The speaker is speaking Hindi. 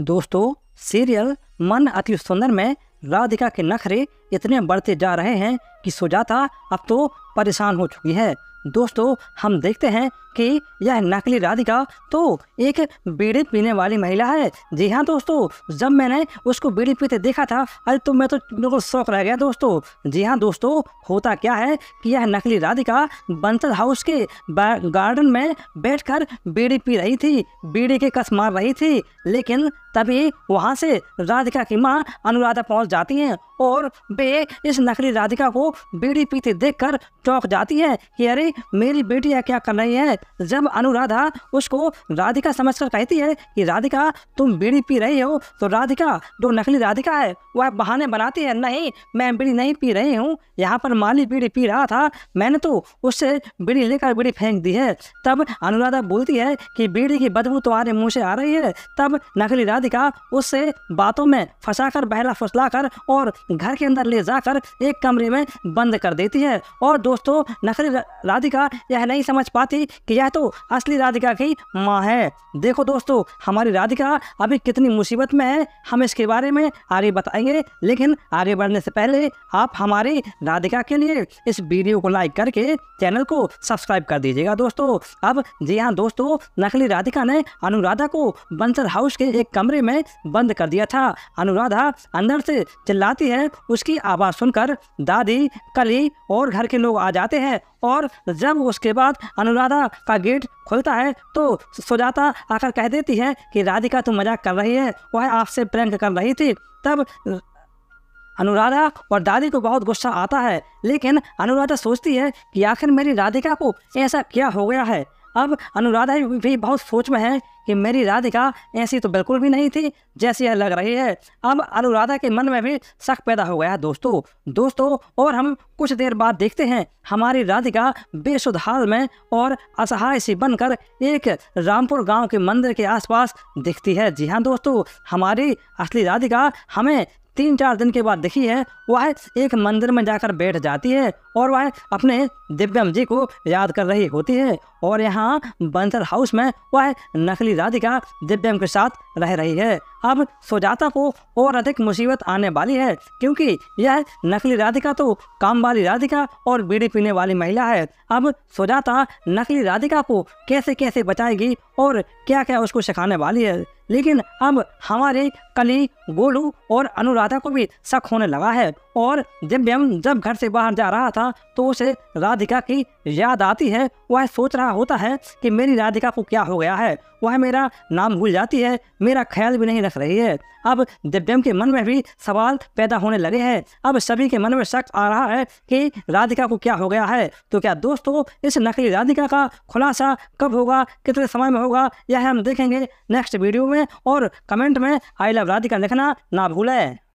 दोस्तों सीरियल मन अति सुंदर में राधिका के नखरे इतने बढ़ते जा रहे हैं कि सुजाता अब तो परेशान हो चुकी है दोस्तों हम देखते हैं कि यह नकली राधिका तो एक बीड़ी पीने वाली महिला है जी हाँ दोस्तों जब मैंने उसको बीड़ी पीते देखा था अरे तो मैं तो बिल्कुल शौक रह गया दोस्तों जी हाँ दोस्तों होता क्या है कि यह नकली राधिका बंसल हाउस के गार्डन में बैठकर बीड़ी पी रही थी बीड़ी की कस मार रही थी लेकिन तभी वहाँ से राधिका की माँ अनुराधा पहुँच जाती हैं और वे इस नकली राधिका को बीड़ी पीते देखकर चौंक जाती है कि अरे मेरी बेटी क्या कर रही है जब अनुराधा उसको राधिका समझकर कहती है कि राधिका तुम बीड़ी पी रही हो तो राधिका जो नकली राधिका है वह बहाने बनाती है नहीं मैं बीड़ी नहीं पी रही हूँ यहाँ पर माली बीड़ी पी रहा था मैंने तो उससे बीड़ी लेकर बीड़ी फेंक दी है तब अनुराधा बोलती है कि बीड़ी की बदबू तुम्हारे तो मुँह से आ रही है तब नकली राधिका उससे बातों में फंसा कर बहला फुसला कर और घर के अंदर ले जाकर एक कमरे में बंद कर देती है और दोस्तों नकली राधिका यह नहीं समझ पाती कि यह तो असली राधिका की माँ है देखो दोस्तों हमारी राधिका अभी कितनी मुसीबत में है हम इसके बारे में आगे बताएंगे लेकिन आगे बढ़ने से पहले आप हमारी राधिका के लिए इस वीडियो को लाइक करके चैनल को सब्सक्राइब कर दीजिएगा दोस्तों अब जी हाँ दोस्तों नकली राधिका ने अनुराधा को बंसर हाउस के एक कमरे में बंद कर दिया था अनुराधा अंदर से चिल्लाती है उसकी आवाज़ सुनकर दादी कली और घर के लोग आ जाते हैं और जब उसके बाद अनुराधा का गेट खोलता है तो सुजाता आकर कह देती है कि राधिका तुम मजाक कर रही है वह आपसे प्रैंक कर रही थी तब अनुराधा और दादी को बहुत गुस्सा आता है लेकिन अनुराधा सोचती है कि आखिर मेरी राधिका को ऐसा क्या हो गया है अब अनुराधा भी बहुत सोच में है कि मेरी राधिका ऐसी तो बिल्कुल भी नहीं थी जैसी यह लग रही है अब अनुराधा के मन में भी शक पैदा हो गया है दोस्तों दोस्तों और हम कुछ देर बाद देखते हैं हमारी राधिका बेसुध हाल में और असहाय सी बनकर एक रामपुर गांव के मंदिर के आसपास दिखती है जी हाँ दोस्तों हमारी असली राधिका हमें तीन चार दिन के बाद देखी है वह एक मंदिर में जाकर बैठ जाती है और वह अपने दिव्यम जी को याद कर रही होती है और यहाँ बंसर हाउस में वह नकली राधिका दिव्यम के साथ रह रही है अब सुजाता को और अधिक मुसीबत आने वाली है क्योंकि यह नकली राधिका तो काम वाली राधिका और बीड़ी पीने वाली महिला है अब सुजाता नकली राधिका को कैसे कैसे बचाएगी और क्या क्या उसको सिखाने वाली है लेकिन अब हमारे कली गोलू और अनुराधा को भी शक होने लगा है और दिव्यम जब घर से बाहर जा रहा था तो उसे राधिका की याद आती है वह सोच रहा होता है कि मेरी राधिका को क्या हो गया है वह मेरा नाम भूल जाती है मेरा ख्याल भी नहीं रख रही है अब दिव्यम के मन में भी सवाल पैदा होने लगे हैं अब सभी के मन में शक आ रहा है कि राधिका को क्या हो गया है तो क्या दोस्तों इस नकली राधिका का खुलासा कब होगा कितने समय में होगा यह हम देखेंगे नेक्स्ट वीडियो में और कमेंट में आई लव राधिका लिखना ना भूलें